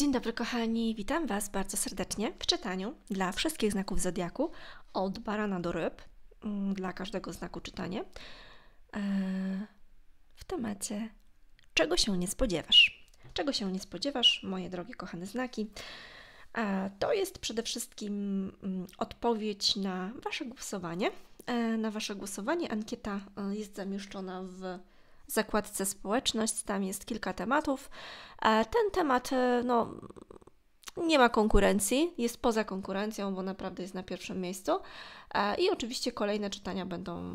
Dzień dobry, kochani. Witam Was bardzo serdecznie w czytaniu dla wszystkich znaków zodiaku od barana do ryb. Mm, dla każdego znaku czytanie. W temacie czego się nie spodziewasz. Czego się nie spodziewasz, moje drogie, kochane znaki. E, to jest przede wszystkim mm, odpowiedź na Wasze głosowanie. E, na Wasze głosowanie ankieta e, jest zamieszczona w zakładce społeczność, tam jest kilka tematów. E, ten temat, e, no, nie ma konkurencji, jest poza konkurencją, bo naprawdę jest na pierwszym miejscu. E, I oczywiście kolejne czytania będą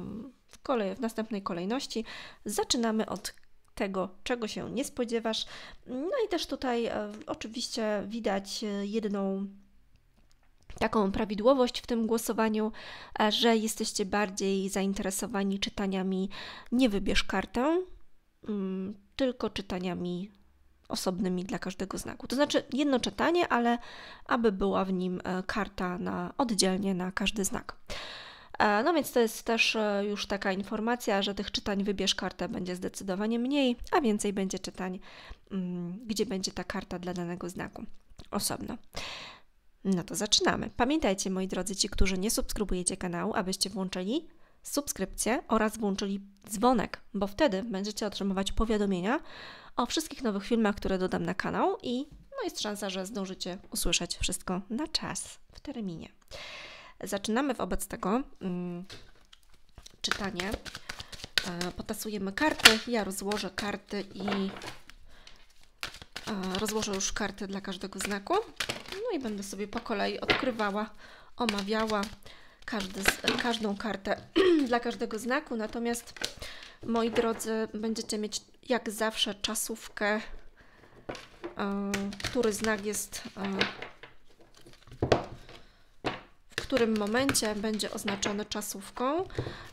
w, kolej, w następnej kolejności. Zaczynamy od tego, czego się nie spodziewasz. No i też tutaj oczywiście widać jedną taką prawidłowość w tym głosowaniu, e, że jesteście bardziej zainteresowani czytaniami nie wybierz kartę, mm, tylko czytaniami osobnymi dla każdego znaku. To znaczy jedno czytanie, ale aby była w nim e, karta na, oddzielnie na każdy znak. E, no więc to jest też już taka informacja, że tych czytań wybierz kartę będzie zdecydowanie mniej, a więcej będzie czytań, mm, gdzie będzie ta karta dla danego znaku osobno. No to zaczynamy. Pamiętajcie, moi drodzy, ci, którzy nie subskrybujecie kanału, abyście włączyli subskrypcję oraz włączyli dzwonek, bo wtedy będziecie otrzymywać powiadomienia o wszystkich nowych filmach, które dodam na kanał i no jest szansa, że zdążycie usłyszeć wszystko na czas, w terminie. Zaczynamy wobec tego hmm, czytanie. E, potasujemy karty, ja rozłożę karty i rozłożę już karty dla każdego znaku. No i będę sobie po kolei odkrywała, omawiała każdy, każdą kartę dla każdego znaku. Natomiast, moi drodzy, będziecie mieć jak zawsze czasówkę, e, który znak jest e, którym momencie będzie oznaczony czasówką.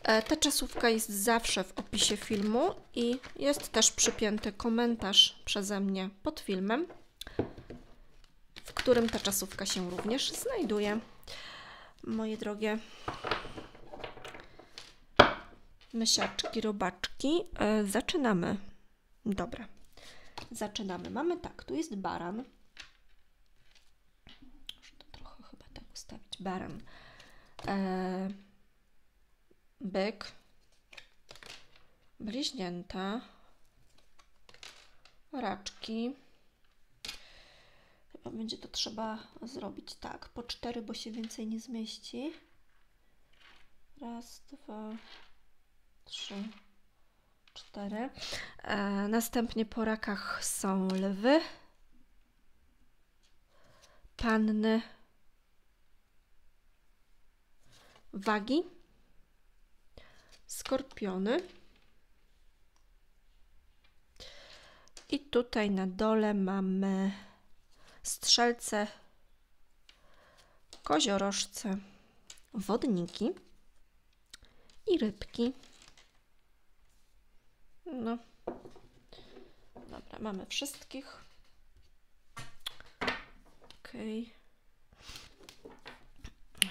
E, ta czasówka jest zawsze w opisie filmu i jest też przypięty komentarz przeze mnie pod filmem, w którym ta czasówka się również znajduje. Moje drogie mysiaczki, robaczki, e, zaczynamy. Dobra, zaczynamy. Mamy tak, tu jest baran. wstawić baran. E, byk. Bliźnięta. Raczki. Chyba będzie to trzeba zrobić tak, po cztery, bo się więcej nie zmieści. Raz, dwa, trzy, cztery. E, następnie po rakach są lwy, panny, wagi, skorpiony. I tutaj na dole mamy strzelce, koziorożce, wodniki i rybki. No. Dobra, mamy wszystkich. Okej. Okay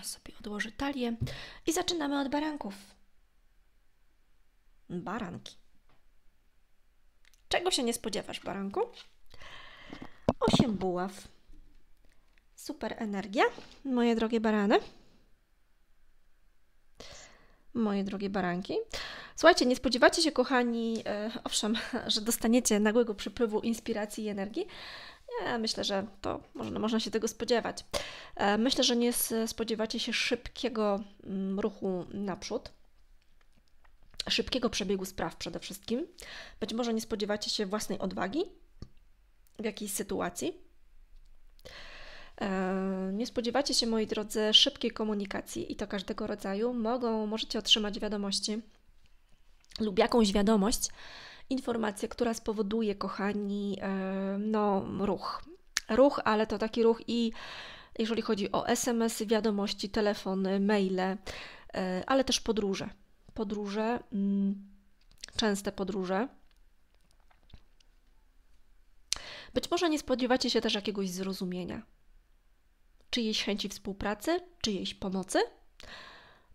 sobie odłożę talię i zaczynamy od baranków. Baranki. Czego się nie spodziewasz, baranku? Osiem buław. Super energia, moje drogie barany. Moje drogie baranki. Słuchajcie, nie spodziewacie się, kochani, e, owszem, że dostaniecie nagłego przypływu inspiracji i energii, nie, myślę, że to można, można się tego spodziewać. E, myślę, że nie spodziewacie się szybkiego mm, ruchu naprzód, szybkiego przebiegu spraw przede wszystkim. Być może nie spodziewacie się własnej odwagi w jakiejś sytuacji. E, nie spodziewacie się, moi drodzy, szybkiej komunikacji i to każdego rodzaju. Mogą, możecie otrzymać wiadomości lub jakąś wiadomość, informację, która spowoduje, kochani, e, no, ruch. Ruch, ale to taki ruch i jeżeli chodzi o SMS-y, wiadomości, telefony, maile, e, ale też podróże. Podróże, mm, częste podróże. Być może nie spodziewacie się też jakiegoś zrozumienia, czyjejś chęci współpracy, czyjejś pomocy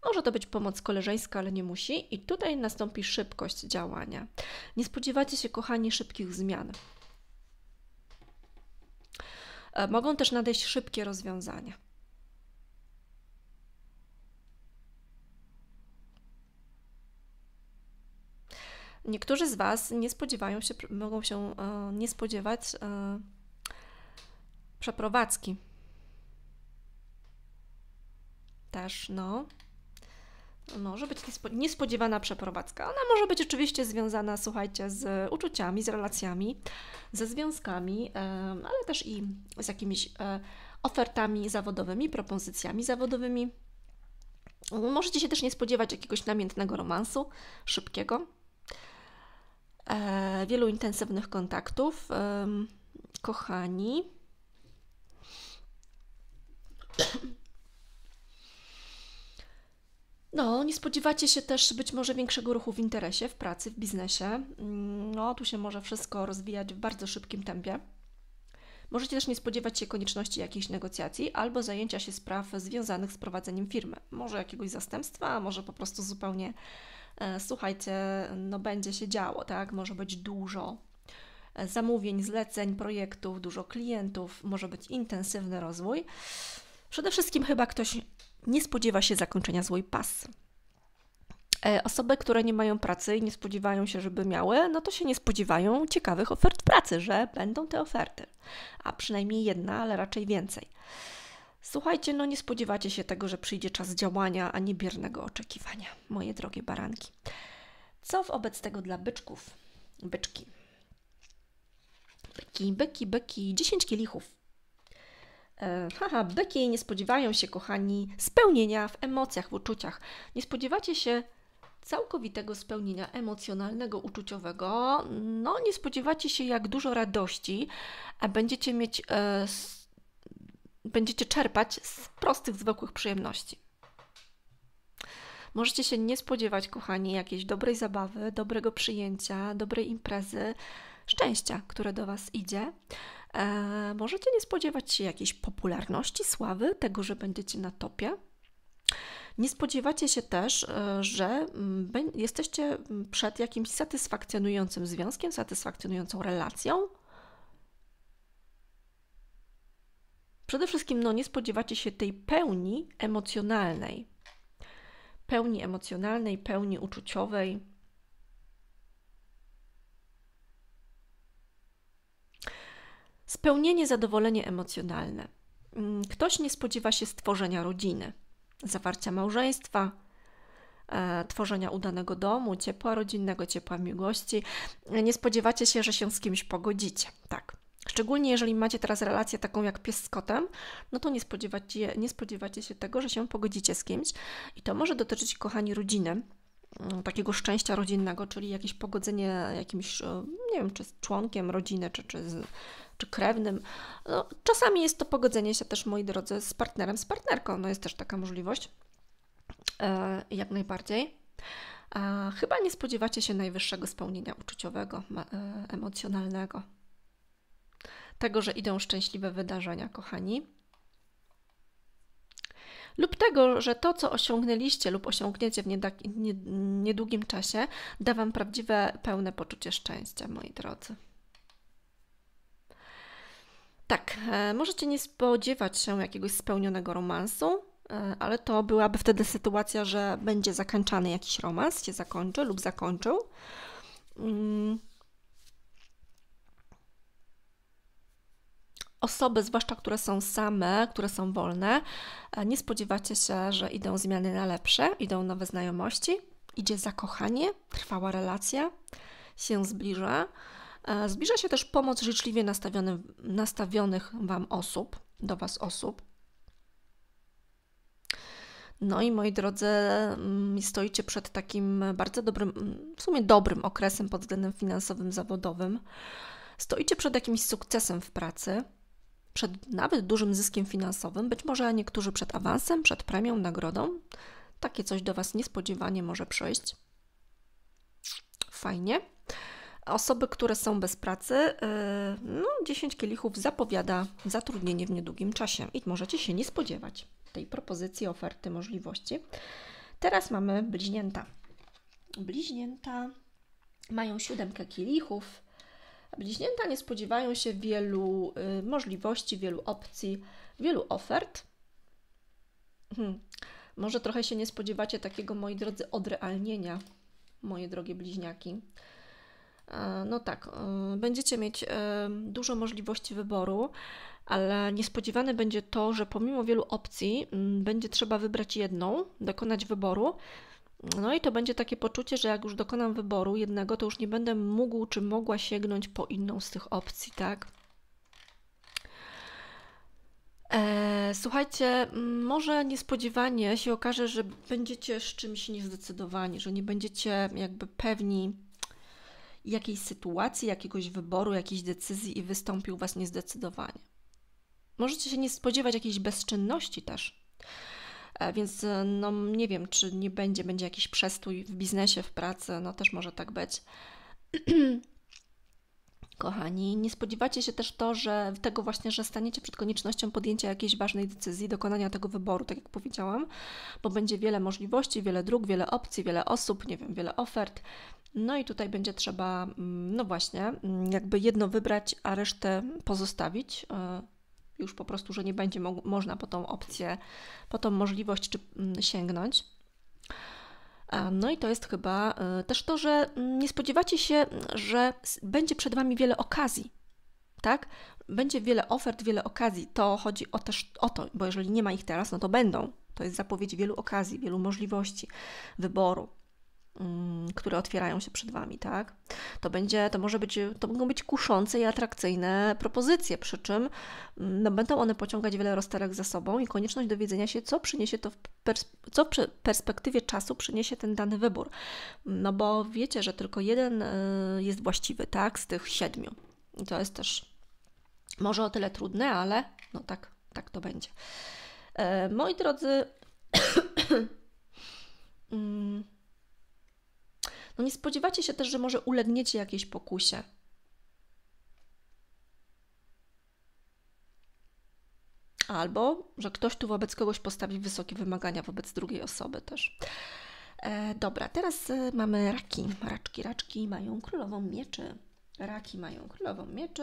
może to być pomoc koleżeńska, ale nie musi, i tutaj nastąpi szybkość działania. Nie spodziewacie się, kochani, szybkich zmian. E, mogą też nadejść szybkie rozwiązania. Niektórzy z Was nie spodziewają się, mogą się e, nie spodziewać e, przeprowadzki. Też, no. No, być niespodziewana przeprowadzka. Ona może być oczywiście związana, słuchajcie, z uczuciami, z relacjami, ze związkami, ale też i z jakimiś e, ofertami zawodowymi, propozycjami zawodowymi. Możecie się też nie spodziewać jakiegoś namiętnego romansu, szybkiego, e, wielu intensywnych kontaktów. Kochani, no, nie spodziewacie się też być może większego ruchu w interesie, w pracy, w biznesie. Mm, no, tu się może wszystko rozwijać w bardzo szybkim tempie. Możecie też nie spodziewać się konieczności jakichś negocjacji albo zajęcia się spraw związanych z prowadzeniem firmy. Może jakiegoś zastępstwa, a może po prostu zupełnie, e, słuchajcie, no będzie się działo, tak? Może być dużo e, zamówień, zleceń, projektów, dużo klientów, może być intensywny rozwój. Przede wszystkim chyba ktoś nie spodziewa się zakończenia złej pasy. E, osoby, które nie mają pracy i nie spodziewają się, żeby miały, no to się nie spodziewają ciekawych ofert pracy, że będą te oferty. A przynajmniej jedna, ale raczej więcej. Słuchajcie, no nie spodziewacie się tego, że przyjdzie czas działania, a nie biernego oczekiwania, moje drogie baranki. Co wobec tego dla byczków? Byczki. Byki, byki, byki. 10 kielichów. E, haha, byki nie spodziewają się, kochani, spełnienia w emocjach, w uczuciach. Nie spodziewacie się całkowitego spełnienia emocjonalnego, uczuciowego. No, nie spodziewacie się, jak dużo radości a będziecie mieć, e, będziecie czerpać z prostych, zwykłych przyjemności. Możecie się nie spodziewać, kochani, jakiejś dobrej zabawy, dobrego przyjęcia, dobrej imprezy szczęścia, które do Was idzie. E, możecie nie spodziewać się jakiejś popularności, sławy, tego, że będziecie na topie. Nie spodziewacie się też, e, że mm, jesteście mm, przed jakimś satysfakcjonującym związkiem, satysfakcjonującą relacją. Przede wszystkim no, nie spodziewacie się tej pełni emocjonalnej, pełni emocjonalnej, pełni uczuciowej, Spełnienie, zadowolenie emocjonalne. Mm, ktoś nie spodziewa się stworzenia rodziny, zawarcia małżeństwa, e, tworzenia udanego domu, ciepła rodzinnego, ciepła miłości. E, nie spodziewacie się, że się z kimś pogodzicie. Tak. Szczególnie jeżeli macie teraz relację taką jak pies z kotem, no to nie spodziewacie, nie spodziewacie się tego, że się pogodzicie z kimś. I to może dotyczyć, kochani, rodziny, Mm, takiego szczęścia rodzinnego, czyli jakieś pogodzenie jakimś, e, nie wiem, czy z członkiem rodziny, czy, czy, z, czy krewnym. No, czasami jest to pogodzenie się też, moi drodzy, z partnerem, z partnerką. No jest też taka możliwość, e, jak najbardziej. chyba nie spodziewacie się najwyższego spełnienia uczuciowego, e, emocjonalnego. Tego, że idą szczęśliwe wydarzenia, kochani lub tego, że to, co osiągnęliście lub osiągniecie w niedługim czasie, da Wam prawdziwe, pełne poczucie szczęścia, moi drodzy. Tak, e, możecie nie spodziewać się jakiegoś spełnionego romansu, e, ale to byłaby wtedy sytuacja, że będzie zakończany jakiś romans, się zakończy lub zakończył. Mm, osoby, zwłaszcza które są same, które są wolne, e, nie spodziewacie się, że idą zmiany na lepsze, idą nowe znajomości, idzie zakochanie, trwała relacja, się zbliża. E, zbliża się też pomoc życzliwie nastawionych, Wam osób, do Was osób. No i moi drodzy, mm, stoicie przed takim bardzo dobrym, mm, w sumie dobrym okresem pod względem finansowym, zawodowym. Stoicie przed jakimś sukcesem w pracy, przed nawet dużym zyskiem finansowym, być może niektórzy przed awansem, przed premią, nagrodą. Takie coś do Was niespodziewanie może przyjść. Fajnie. Osoby, które są bez pracy, yy, no 10 kielichów zapowiada zatrudnienie w niedługim czasie i możecie się nie spodziewać tej propozycji, oferty, możliwości. Teraz mamy bliźnięta. Bliźnięta mają siódemkę kielichów, Bliźnięta nie spodziewają się wielu y, możliwości, wielu opcji, wielu ofert. Hmm. Może trochę się nie spodziewacie takiego, moi drodzy, odrealnienia, moje drogie bliźniaki. E, no tak, e, będziecie mieć e, dużo możliwości wyboru, ale niespodziewane będzie to, że pomimo wielu opcji mm, będzie trzeba wybrać jedną, dokonać wyboru, no i to będzie takie poczucie, że jak już dokonam wyboru jednego, to już nie będę mógł czy mogła sięgnąć po inną z tych opcji, tak? E, słuchajcie, może niespodziewanie się okaże, że będziecie z czymś niezdecydowani, że nie będziecie jakby pewni jakiejś sytuacji, jakiegoś wyboru, jakiejś decyzji i wystąpił Was niezdecydowanie. Możecie się nie spodziewać jakiejś bezczynności też. E, więc e, no nie wiem, czy nie będzie, będzie jakiś przestój w biznesie, w pracy, no też może tak być. Kochani, nie spodziewacie się też to, że tego właśnie, że staniecie przed koniecznością podjęcia jakiejś ważnej decyzji, dokonania tego wyboru, tak jak powiedziałam, bo będzie wiele możliwości, wiele dróg, wiele opcji, wiele osób, nie wiem, wiele ofert. No i tutaj będzie trzeba, mm, no właśnie, mm, jakby jedno wybrać, a resztę pozostawić e, już po prostu, że nie będzie mo można po tą opcję, po tą możliwość czy, mm, sięgnąć. No i to jest chyba y, też to, że mm, nie spodziewacie się, że będzie przed Wami wiele okazji, tak? Będzie wiele ofert, wiele okazji. To chodzi o też o to, bo jeżeli nie ma ich teraz, no to będą. To jest zapowiedź wielu okazji, wielu możliwości wyboru. Mm, które otwierają się przed Wami, tak? To będzie, to może być, to mogą być kuszące i atrakcyjne propozycje, przy czym mm, no, będą one pociągać wiele rozterek za sobą i konieczność dowiedzenia się, co przyniesie to, w co w perspektywie czasu przyniesie ten dany wybór. No bo wiecie, że tylko jeden y, jest właściwy, tak? Z tych siedmiu. I to jest też może o tyle trudne, ale no tak, tak to będzie. E, moi drodzy... mm, no nie spodziewacie się też, że może ulegniecie jakiejś pokusie. Albo, że ktoś tu wobec kogoś postawi wysokie wymagania wobec drugiej osoby też. E, dobra, teraz e, mamy raki. Raczki, raczki mają królową mieczy. Raki mają królową mieczy.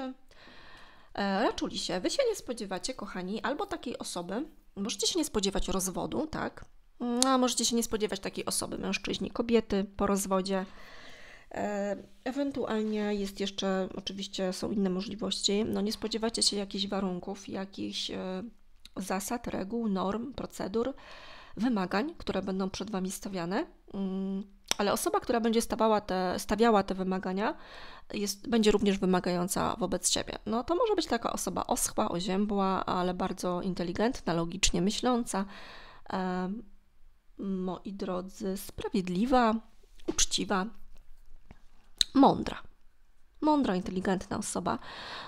E, raczuli się. Wy się nie spodziewacie, kochani, albo takiej osoby, możecie się nie spodziewać rozwodu, tak? No, możecie się nie spodziewać takiej osoby, mężczyźni, kobiety po rozwodzie. E, ewentualnie jest jeszcze, oczywiście są inne możliwości. No nie spodziewacie się jakichś warunków, jakichś e, zasad, reguł, norm, procedur, wymagań, które będą przed Wami stawiane. Mm, ale osoba, która będzie stawiała te, stawiała te wymagania, jest, będzie również wymagająca wobec siebie. No to może być taka osoba oschła, oziębła, ale bardzo inteligentna, logicznie myśląca e, moi drodzy, sprawiedliwa, uczciwa, mądra. Mądra, inteligentna osoba.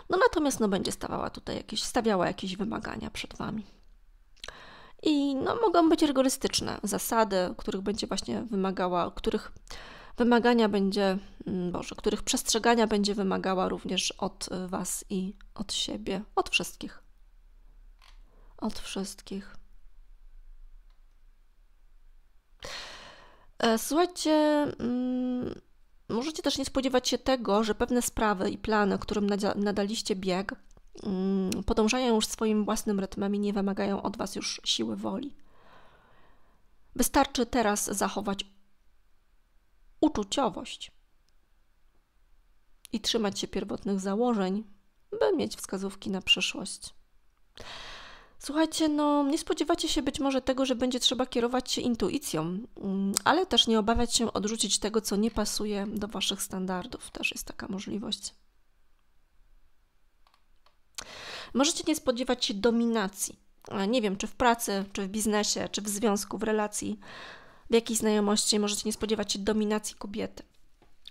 No natomiast no, będzie stawiała tutaj jakieś, stawiała jakieś wymagania przed wami. I no, mogą być rygorystyczne zasady, których będzie właśnie wymagała, których wymagania będzie, mm, Boże, których przestrzegania będzie wymagała również od Was i od siebie, od wszystkich. Od wszystkich. E, słuchajcie, mm, możecie też nie spodziewać się tego, że pewne sprawy i plany, którym nadaliście bieg, mm, podążają już swoim własnym rytmem i nie wymagają od Was już siły woli. Wystarczy teraz zachować uczuciowość i trzymać się pierwotnych założeń, by mieć wskazówki na przyszłość. Słuchajcie, no nie spodziewacie się być może tego, że będzie trzeba kierować się intuicją, mm, ale też nie obawiać się odrzucić tego, co nie pasuje do Waszych standardów. Też jest taka możliwość. Możecie nie spodziewać się dominacji. Nie wiem, czy w pracy, czy w biznesie, czy w związku, w relacji, w jakiejś znajomości możecie nie spodziewać się dominacji kobiety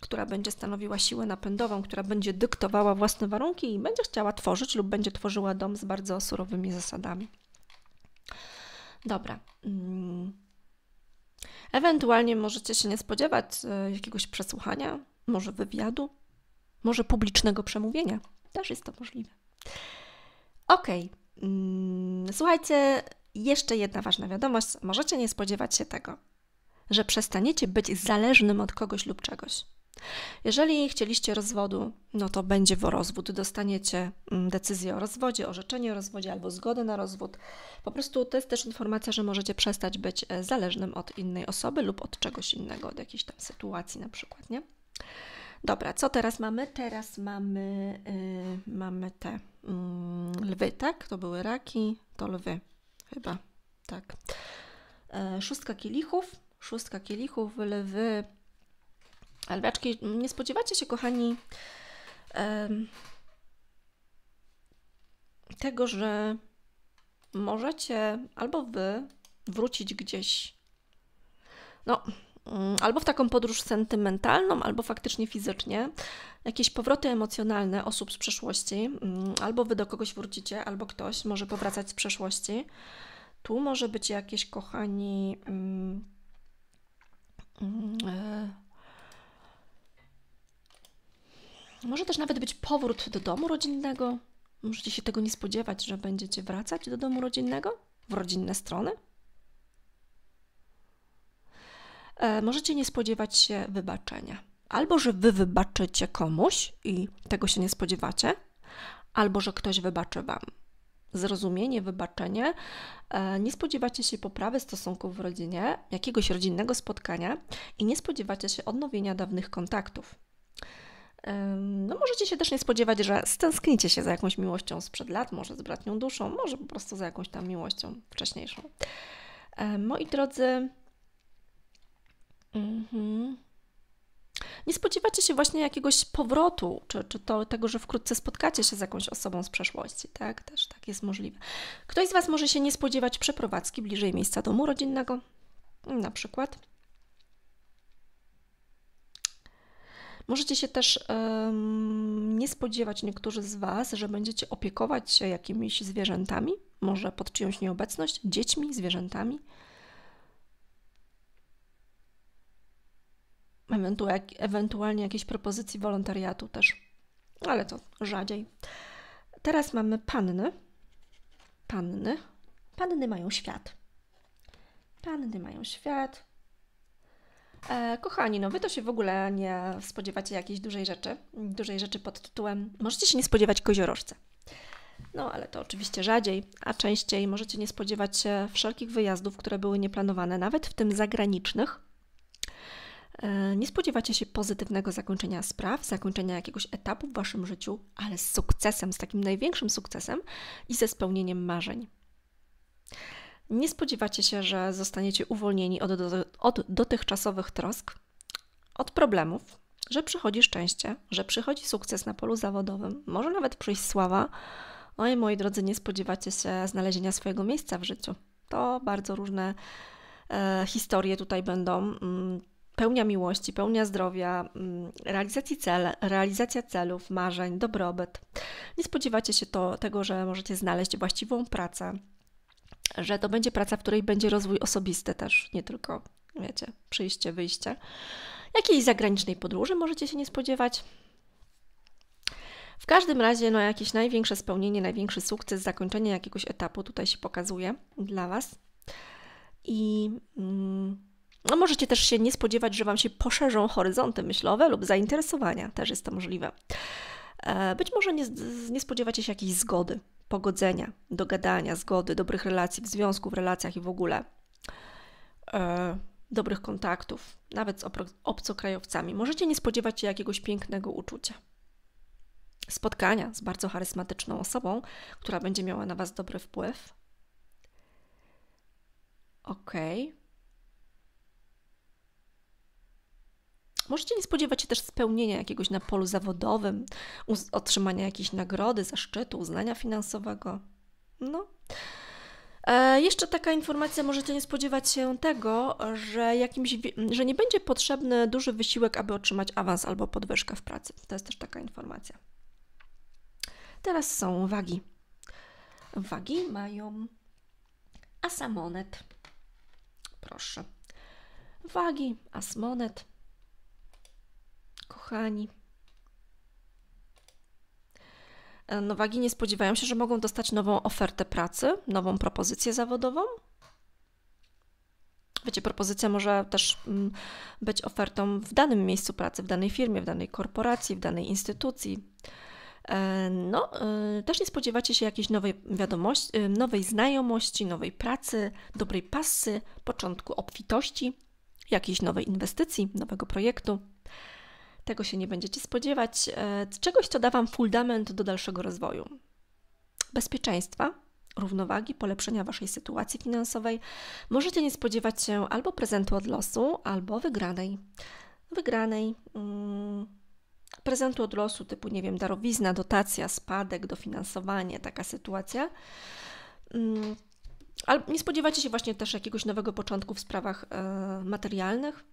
która będzie stanowiła siłę napędową, która będzie dyktowała własne warunki i będzie chciała tworzyć lub będzie tworzyła dom z bardzo surowymi zasadami. Dobra. Mm. Ewentualnie możecie się nie spodziewać e, jakiegoś przesłuchania, może wywiadu, może publicznego przemówienia. Też jest to możliwe. Okej. Okay. Mm, słuchajcie, jeszcze jedna ważna wiadomość. Możecie nie spodziewać się tego, że przestaniecie być zależnym od kogoś lub czegoś. Jeżeli chcieliście rozwodu, no to będzie w rozwód. Dostaniecie mm, decyzję o rozwodzie, orzeczenie o rozwodzie albo zgodę na rozwód. Po prostu to jest też informacja, że możecie przestać być e, zależnym od innej osoby lub od czegoś innego, od jakiejś tam sytuacji na przykład, nie? Dobra, co teraz mamy? Teraz mamy, yy, mamy te yy, lwy, tak? To były raki, to lwy chyba, tak. Yy, szóstka kielichów, szóstka kielichów, lwy, Lwiaczki, nie spodziewacie się, kochani, tego, że możecie albo wy wrócić gdzieś, no, mm, albo w taką podróż sentymentalną, albo faktycznie fizycznie, jakieś powroty emocjonalne osób z przeszłości, mm, albo wy do kogoś wrócicie, albo ktoś może powracać z przeszłości. Tu może być jakieś, kochani, yy, yy Może też nawet być powrót do domu rodzinnego. Możecie się tego nie spodziewać, że będziecie wracać do domu rodzinnego w rodzinne strony. E, możecie nie spodziewać się wybaczenia. Albo że wy wybaczycie komuś i tego się nie spodziewacie, albo że ktoś wybaczy wam. Zrozumienie, wybaczenie. E, nie spodziewacie się poprawy stosunków w rodzinie, jakiegoś rodzinnego spotkania i nie spodziewacie się odnowienia dawnych kontaktów. No możecie się też nie spodziewać, że stęsknicie się za jakąś miłością sprzed lat, może z bratnią duszą, może po prostu za jakąś tam miłością wcześniejszą. Moi drodzy, mhm. nie spodziewacie się właśnie jakiegoś powrotu, czy, czy to, tego, że wkrótce spotkacie się z jakąś osobą z przeszłości, tak? Też tak jest możliwe. Ktoś z Was może się nie spodziewać przeprowadzki bliżej miejsca domu rodzinnego, na przykład Możecie się też um, nie spodziewać, niektórzy z Was, że będziecie opiekować się jakimiś zwierzętami, może pod czyjąś nieobecność, dziećmi, zwierzętami. Ewentualnie jakieś propozycji wolontariatu też, ale to rzadziej. Teraz mamy panny. Panny. Panny mają świat. Panny mają świat. E, kochani, no wy to się w ogóle nie spodziewacie jakiejś dużej rzeczy, dużej rzeczy pod tytułem możecie się nie spodziewać koziorożce. No, ale to oczywiście rzadziej, a częściej możecie nie spodziewać się wszelkich wyjazdów, które były nieplanowane, nawet w tym zagranicznych. E, nie spodziewacie się pozytywnego zakończenia spraw, zakończenia jakiegoś etapu w waszym życiu, ale z sukcesem, z takim największym sukcesem i ze spełnieniem marzeń nie spodziewacie się, że zostaniecie uwolnieni od, od dotychczasowych trosk, od problemów, że przychodzi szczęście, że przychodzi sukces na polu zawodowym, może nawet przyjść sława. No i moi drodzy, nie spodziewacie się znalezienia swojego miejsca w życiu. To bardzo różne e, historie tutaj będą. Mm, pełnia miłości, pełnia zdrowia, mm, realizacji cel, realizacja celów, marzeń, dobrobyt. Nie spodziewacie się to, tego, że możecie znaleźć właściwą pracę, że to będzie praca, w której będzie rozwój osobisty też, nie tylko, wiecie, przyjście, wyjście. Jakiejś zagranicznej podróży możecie się nie spodziewać. W każdym razie, no, jakieś największe spełnienie, największy sukces, zakończenie jakiegoś etapu tutaj się pokazuje dla Was. I mm, no, możecie też się nie spodziewać, że Wam się poszerzą horyzonty myślowe lub zainteresowania, też jest to możliwe. E, być może nie, nie spodziewacie się jakiejś zgody pogodzenia, dogadania, zgody, dobrych relacji w związku, w relacjach i w ogóle. E, dobrych kontaktów, nawet z obcokrajowcami. Możecie nie spodziewać się jakiegoś pięknego uczucia. Spotkania z bardzo charyzmatyczną osobą, która będzie miała na Was dobry wpływ. Okej. Okay. Możecie nie spodziewać się też spełnienia jakiegoś na polu zawodowym, otrzymania jakiejś nagrody, zaszczytu, uznania finansowego. No. E, jeszcze taka informacja, możecie nie spodziewać się tego, że, jakimś, że nie będzie potrzebny duży wysiłek, aby otrzymać awans albo podwyżkę w pracy. To jest też taka informacja. Teraz są wagi. Wagi mają asamonet. Proszę. Wagi, asmonet kochani. E, nowagi nie spodziewają się, że mogą dostać nową ofertę pracy, nową propozycję zawodową. Wiecie, propozycja może też mm, być ofertą w danym miejscu pracy, w danej firmie, w danej korporacji, w danej instytucji. E, no, e, też nie spodziewacie się jakiejś nowej wiadomości, nowej znajomości, nowej pracy, dobrej pasy, początku obfitości, jakiejś nowej inwestycji, nowego projektu. Tego się nie będziecie spodziewać. E, czegoś, co da Wam fundament do dalszego rozwoju. Bezpieczeństwa, równowagi, polepszenia Waszej sytuacji finansowej. Możecie nie spodziewać się albo prezentu od losu, albo wygranej. Wygranej. Mm prezentu od losu typu, nie wiem, darowizna, dotacja, spadek, dofinansowanie, taka sytuacja. Mm, albo nie spodziewacie się właśnie też jakiegoś nowego początku w sprawach e, materialnych,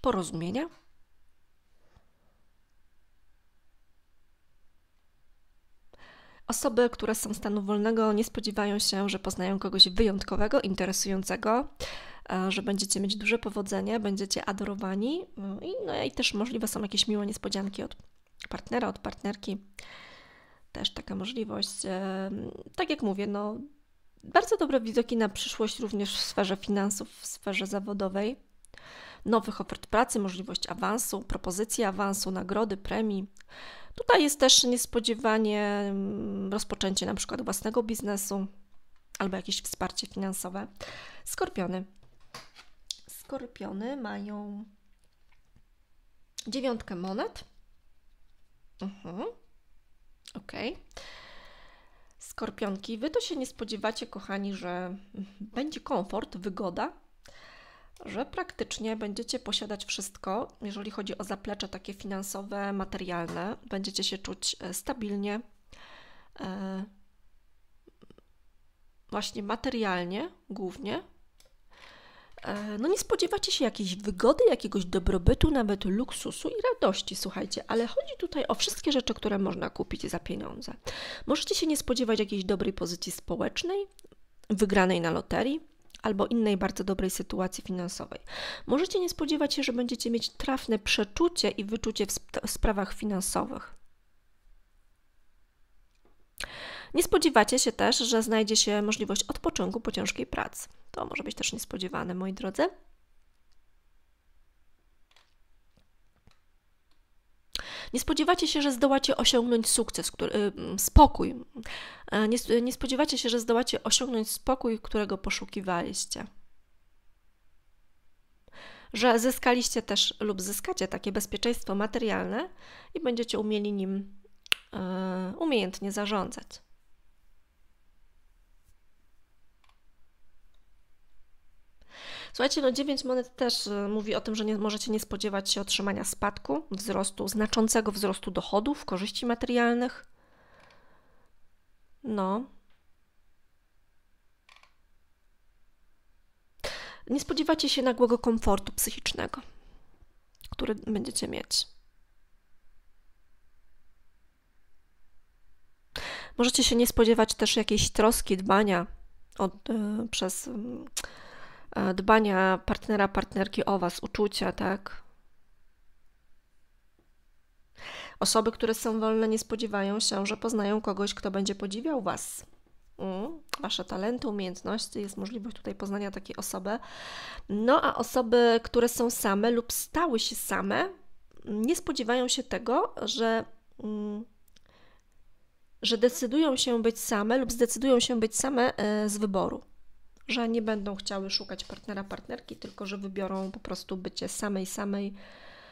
porozumienia? Osoby, które są stanu wolnego, nie spodziewają się, że poznają kogoś wyjątkowego, interesującego, e, że będziecie mieć duże powodzenie, będziecie adorowani mm, i, no, i też możliwe są jakieś miłe niespodzianki od partnera, od partnerki. Też taka możliwość. E, tak jak mówię, no, bardzo dobre widoki na przyszłość również w sferze finansów, w sferze zawodowej nowych ofert pracy, możliwość awansu, propozycji awansu, nagrody, premii. Tutaj jest też niespodziewanie mm, rozpoczęcie na przykład własnego biznesu albo jakieś wsparcie finansowe. Skorpiony. Skorpiony mają dziewiątkę monet. Mhm. Ok. Skorpionki, wy to się nie spodziewacie, kochani, że będzie komfort, wygoda, że praktycznie będziecie posiadać wszystko, jeżeli chodzi o zaplecze takie finansowe, materialne. Będziecie się czuć e, stabilnie, e, właśnie materialnie głównie. E, no nie spodziewacie się jakiejś wygody, jakiegoś dobrobytu, nawet luksusu i radości, słuchajcie, ale chodzi tutaj o wszystkie rzeczy, które można kupić za pieniądze. Możecie się nie spodziewać jakiejś dobrej pozycji społecznej, wygranej na loterii, albo innej bardzo dobrej sytuacji finansowej. Możecie nie spodziewać się, że będziecie mieć trafne przeczucie i wyczucie w, sp w sprawach finansowych. Nie spodziewacie się też, że znajdzie się możliwość odpoczynku po ciężkiej pracy. To może być też niespodziewane, moi drodzy. Nie spodziewacie się, że zdołacie osiągnąć sukces, który, y, spokój. E, nie, nie spodziewacie się, że zdołacie osiągnąć spokój, którego poszukiwaliście. Że zyskaliście też lub zyskacie takie bezpieczeństwo materialne i będziecie umieli nim e, umiejętnie zarządzać. Słuchajcie, no 9 monet też y, mówi o tym, że nie, możecie nie spodziewać się otrzymania spadku, wzrostu, znaczącego wzrostu dochodów, korzyści materialnych. No, nie spodziewacie się nagłego komfortu psychicznego, który będziecie mieć. Możecie się nie spodziewać też jakiejś troski, dbania od, yy, przez yy, E, dbania partnera, partnerki o Was, uczucia, tak? Osoby, które są wolne, nie spodziewają się, że poznają kogoś, kto będzie podziwiał Was. Mm, wasze talenty, umiejętności, jest możliwość tutaj poznania takiej osoby. No a osoby, które są same lub stały się same, nie spodziewają się tego, że, mm, że decydują się być same lub zdecydują się być same e, z wyboru że nie będą chciały szukać partnera, partnerki, tylko że wybiorą po prostu bycie samej, samej,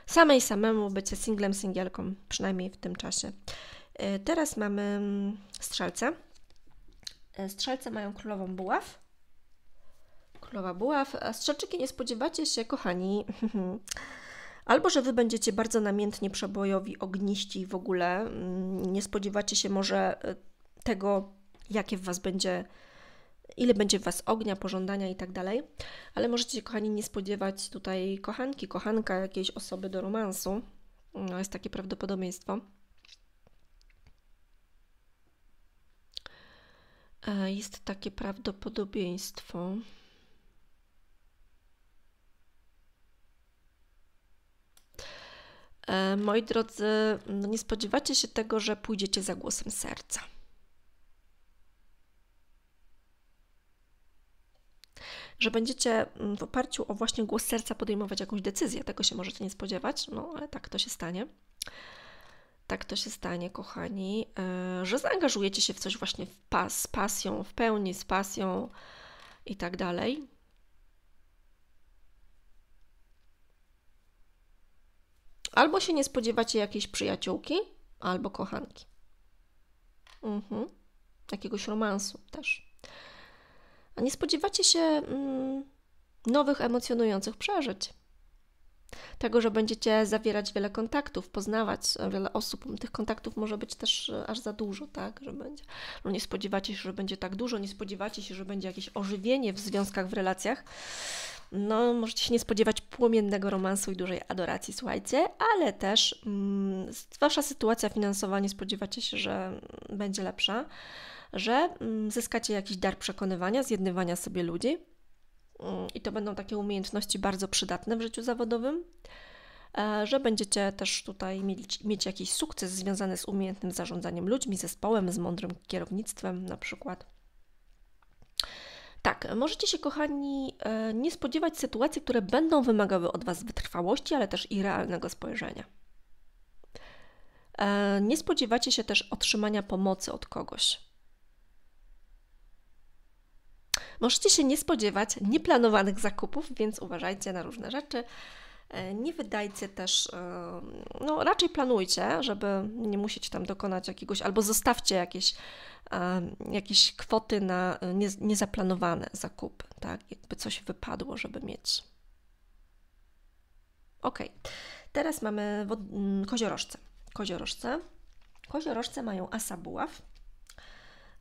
samej samemu, bycie singlem, singielką, przynajmniej w tym czasie. E, teraz mamy mm, strzelce. Strzelce mają królową buław. Królowa buław. A strzelczyki nie spodziewacie się, kochani, albo że wy będziecie bardzo namiętnie przebojowi, ogniści i w ogóle mm, nie spodziewacie się może e, tego, jakie w was będzie ile będzie w Was ognia, pożądania i tak dalej. Ale możecie kochani, nie spodziewać tutaj kochanki, kochanka jakiejś osoby do romansu. No, jest takie prawdopodobieństwo. E, jest takie prawdopodobieństwo. E, moi drodzy, no nie spodziewacie się tego, że pójdziecie za głosem serca. że będziecie mm, w oparciu o właśnie głos serca podejmować jakąś decyzję. Tego się możecie nie spodziewać, no ale tak to się stanie. Tak to się stanie, kochani, e, że zaangażujecie się w coś właśnie w pas, z pasją, w pełni z pasją i tak dalej. Albo się nie spodziewacie jakiejś przyjaciółki, albo kochanki. Mhm. Jakiegoś romansu też a nie spodziewacie się mm, nowych, emocjonujących przeżyć. Tego, że będziecie zawierać wiele kontaktów, poznawać e, wiele osób, tych kontaktów może być też e, aż za dużo, tak? Że będzie. No nie spodziewacie się, że będzie tak dużo, nie spodziewacie się, że będzie jakieś ożywienie w związkach, w relacjach. No, możecie się nie spodziewać płomiennego romansu i dużej adoracji, słuchajcie, ale też mm, wasza sytuacja finansowa nie spodziewacie się, że będzie lepsza że mm, zyskacie jakiś dar przekonywania, zjednywania sobie ludzi. Mm, I to będą takie umiejętności bardzo przydatne w życiu zawodowym, e, że będziecie też tutaj mieć, mieć jakiś sukces związany z umiejętnym zarządzaniem ludźmi, zespołem, z mądrym kierownictwem na przykład. Tak, możecie się, kochani, e, nie spodziewać sytuacji, które będą wymagały od Was wytrwałości, ale też i realnego spojrzenia. E, nie spodziewacie się też otrzymania pomocy od kogoś. Możecie się nie spodziewać nieplanowanych zakupów, więc uważajcie na różne rzeczy. E, nie wydajcie też, e, no raczej planujcie, żeby nie musieć tam dokonać jakiegoś, albo zostawcie jakieś, e, jakieś kwoty na niezaplanowane zakupy, tak? Jakby coś wypadło, żeby mieć. Ok, teraz mamy mm, koziorożce. Koziorożce. Koziorożce mają asa buław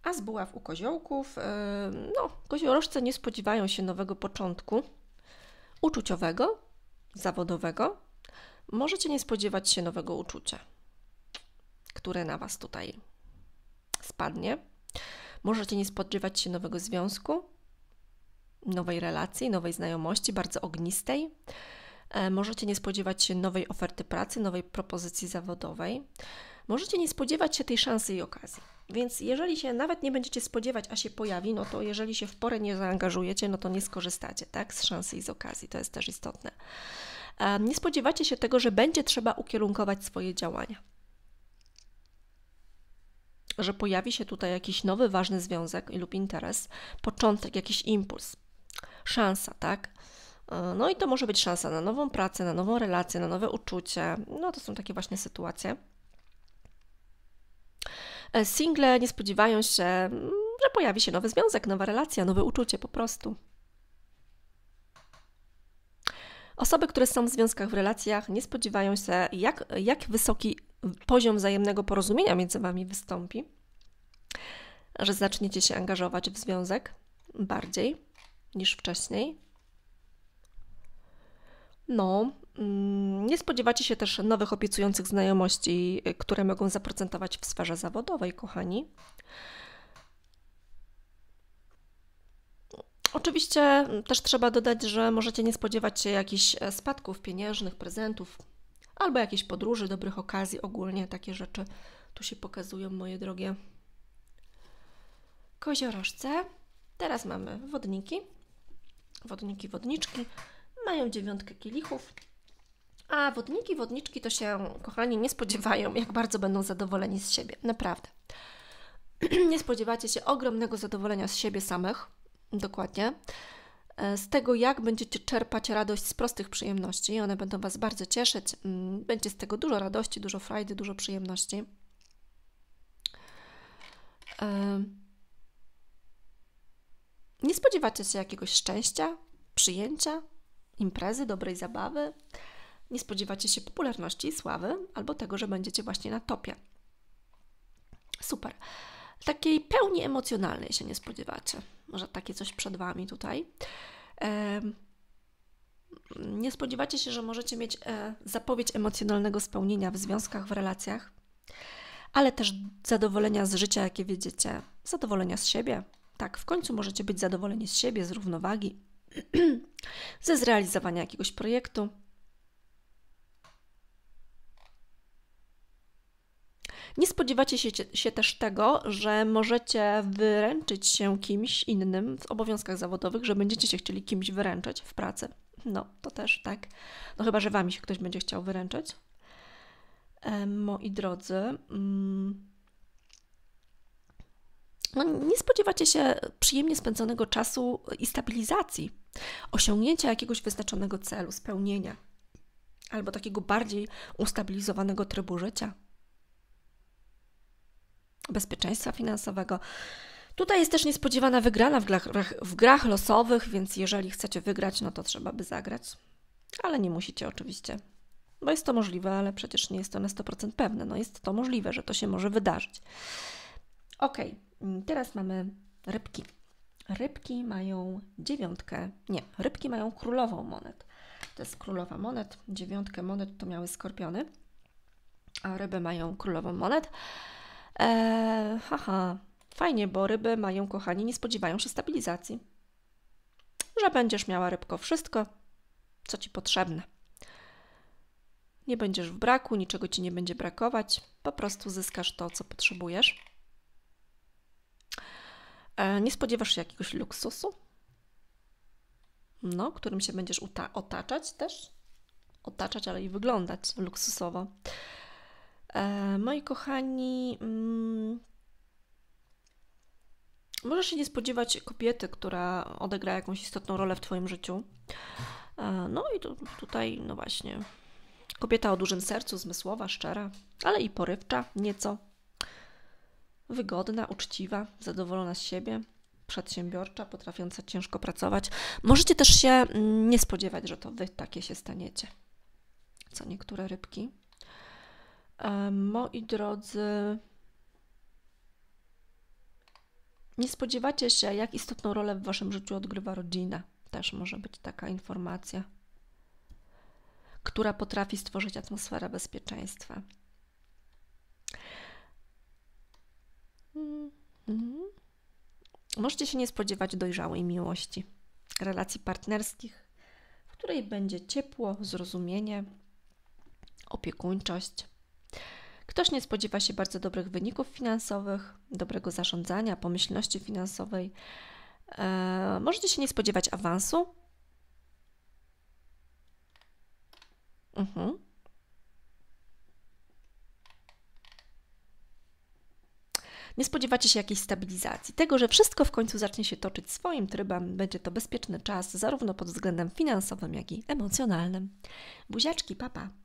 a z buław u koziołków, y, no, koziorożce nie spodziewają się nowego początku uczuciowego, zawodowego. Możecie nie spodziewać się nowego uczucia, które na Was tutaj spadnie. Możecie nie spodziewać się nowego związku, nowej relacji, nowej znajomości, bardzo ognistej. E, możecie nie spodziewać się nowej oferty pracy, nowej propozycji zawodowej możecie nie spodziewać się tej szansy i okazji. Więc jeżeli się nawet nie będziecie spodziewać, a się pojawi, no to jeżeli się w porę nie zaangażujecie, no to nie skorzystacie, tak? Z szansy i z okazji, to jest też istotne. Nie spodziewacie się tego, że będzie trzeba ukierunkować swoje działania. Że pojawi się tutaj jakiś nowy, ważny związek lub interes, początek, jakiś impuls, szansa, tak? E, no i to może być szansa na nową pracę, na nową relację, na nowe uczucie. No to są takie właśnie sytuacje. E, single nie spodziewają się, mm, że pojawi się nowy związek, nowa relacja, nowe uczucie po prostu. Osoby, które są w związkach, w relacjach, nie spodziewają się, jak, jak wysoki poziom wzajemnego porozumienia między Wami wystąpi, że zaczniecie się angażować w związek bardziej niż wcześniej. No, Mm, nie spodziewacie się też nowych opiecujących znajomości, y, które mogą zaprocentować w sferze zawodowej, kochani. Oczywiście mm, też trzeba dodać, że możecie nie spodziewać się jakichś e, spadków pieniężnych, prezentów albo jakichś podróży, dobrych okazji. Ogólnie takie rzeczy tu się pokazują, moje drogie koziorożce. Teraz mamy wodniki. Wodniki, wodniczki mają dziewiątkę kielichów. A wodniki, wodniczki to się, kochani, nie spodziewają, jak bardzo będą zadowoleni z siebie. Naprawdę. nie spodziewacie się ogromnego zadowolenia z siebie samych, dokładnie, e, z tego, jak będziecie czerpać radość z prostych przyjemności. One będą Was bardzo cieszyć. Mm, będzie z tego dużo radości, dużo frajdy, dużo przyjemności. E, nie spodziewacie się jakiegoś szczęścia, przyjęcia, imprezy, dobrej zabawy. Nie spodziewacie się popularności, sławy albo tego, że będziecie właśnie na topie. Super. Takiej pełni emocjonalnej się nie spodziewacie. Może takie coś przed Wami tutaj. Nie spodziewacie się, że możecie mieć e, zapowiedź emocjonalnego spełnienia w związkach, w relacjach, ale też zadowolenia z życia, jakie wiedziecie, zadowolenia z siebie. Tak, w końcu możecie być zadowoleni z siebie, z równowagi, ze zrealizowania jakiegoś projektu, Nie spodziewacie się, się, też tego, że możecie wyręczyć się kimś innym w obowiązkach zawodowych, że będziecie się chcieli kimś wyręczać w pracy. No, to też tak. No chyba, że wami się ktoś będzie chciał wyręczyć. E, moi drodzy, mm, no, nie spodziewacie się przyjemnie spędzonego czasu i stabilizacji, osiągnięcia jakiegoś wyznaczonego celu, spełnienia albo takiego bardziej ustabilizowanego trybu życia bezpieczeństwa finansowego. Tutaj jest też niespodziewana wygrana w grach, w grach losowych, więc jeżeli chcecie wygrać, no to trzeba by zagrać. Ale nie musicie oczywiście, bo jest to możliwe, ale przecież nie jest to na 100% pewne. No jest to możliwe, że to się może wydarzyć. Ok, teraz mamy rybki. Rybki mają dziewiątkę, nie, rybki mają królową monet. To jest królowa monet, dziewiątkę monet to miały skorpiony, a ryby mają królową monet. Eee, haha, fajnie, bo ryby mają, kochani, nie spodziewają się stabilizacji. Że będziesz miała rybko wszystko, co ci potrzebne. Nie będziesz w braku, niczego ci nie będzie brakować, po prostu zyskasz to, co potrzebujesz. Eee, nie spodziewasz się jakiegoś luksusu, no, którym się będziesz otaczać też. Otaczać, ale i wyglądać luksusowo. E, moi kochani, mm, możesz się nie spodziewać kobiety, która odegra jakąś istotną rolę w Twoim życiu. E, no i tu, tutaj, no właśnie, kobieta o dużym sercu, zmysłowa, szczera, ale i porywcza nieco. Wygodna, uczciwa, zadowolona z siebie, przedsiębiorcza, potrafiąca ciężko pracować. Możecie też się mm, nie spodziewać, że to Wy takie się staniecie, co niektóre rybki. E, moi drodzy, nie spodziewacie się, jak istotną rolę w waszym życiu odgrywa rodzina. Też może być taka informacja, która potrafi stworzyć atmosferę bezpieczeństwa. Mm, mhm. Możecie się nie spodziewać dojrzałej miłości, relacji partnerskich, w której będzie ciepło, zrozumienie, opiekuńczość. Ktoś nie spodziewa się bardzo dobrych wyników finansowych, dobrego zarządzania, pomyślności finansowej. E, możecie się nie spodziewać awansu. Mhm. Nie spodziewacie się jakiejś stabilizacji, tego, że wszystko w końcu zacznie się toczyć swoim trybem, będzie to bezpieczny czas, zarówno pod względem finansowym, jak i emocjonalnym. Buziaczki, papa!